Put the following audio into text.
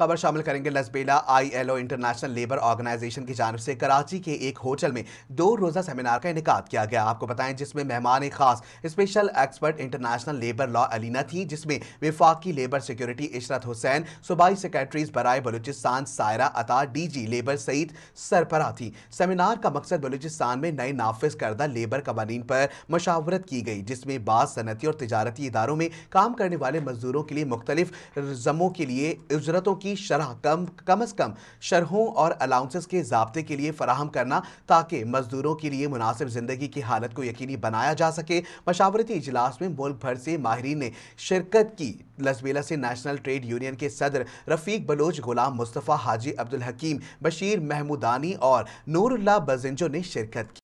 खबर शामिल करेंगे Lasbela ILO international labour organisation की जानब से कराची के एक होटल में दो रोज़ा सेमिनार का इनका किया गया आपको बताएं जिसमें मेहमान खास special expert international labour law Alina थी जिसमें विफाकी लेबर सिक्योरिटी इशरत हुसैन सूबाई सेक्रेटरीज बरए Balochistan Saira Ata D G labour Saeed सरपरा थी सेमिनार का मकसद बलूचिस्तान में नए नाफिज करदा लेबर कवानीन पर मशावरत की गई जिसमें बाद सनती और तजारती इदारों में काम करने वाले मजदूरों के लिए मुख्तलिफ जमों के लिए उजरतों की की शरह कम कम अज़ कम शरहों और अलाउंसेस के जबते के लिए फराहम करना ताकि मजदूरों के लिए मुनासिब ज़िंदगी की हालत को यकीनी बनाया जा सके मशावरती इजलास में मुल्क भर से माहरीन ने शिरकत की लसबेला से नेशनल ट्रेड यूनियन के सदर रफीक बलोच गुलाम मुस्तफ़ा हाजी अब्दुल हकीम बशीर महमूदानी और नूरुल्ला बजिंजो ने शिरकत की